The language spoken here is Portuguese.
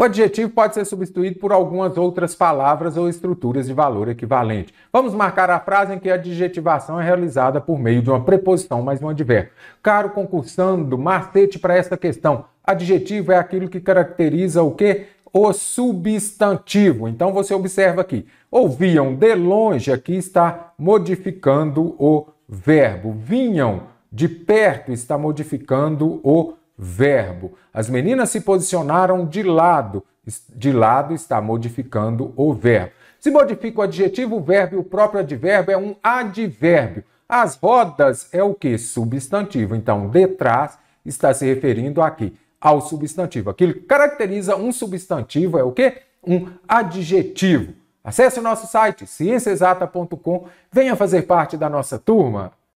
O adjetivo pode ser substituído por algumas outras palavras ou estruturas de valor equivalente. Vamos marcar a frase em que a adjetivação é realizada por meio de uma preposição mais um advérbio. Caro concursando, macete para esta questão. Adjetivo é aquilo que caracteriza o que? O substantivo. Então você observa aqui. Ouviam de longe, aqui está modificando o verbo. Vinham de perto, está modificando o verbo verbo. As meninas se posicionaram de lado. De lado está modificando o verbo. Se modifica o adjetivo, o verbo e o próprio advérbio é um advérbio. As rodas é o que? Substantivo. Então, detrás está se referindo aqui ao substantivo. Aquilo que caracteriza um substantivo é o que? Um adjetivo. Acesse o nosso site cienciaexata.com, venha fazer parte da nossa turma.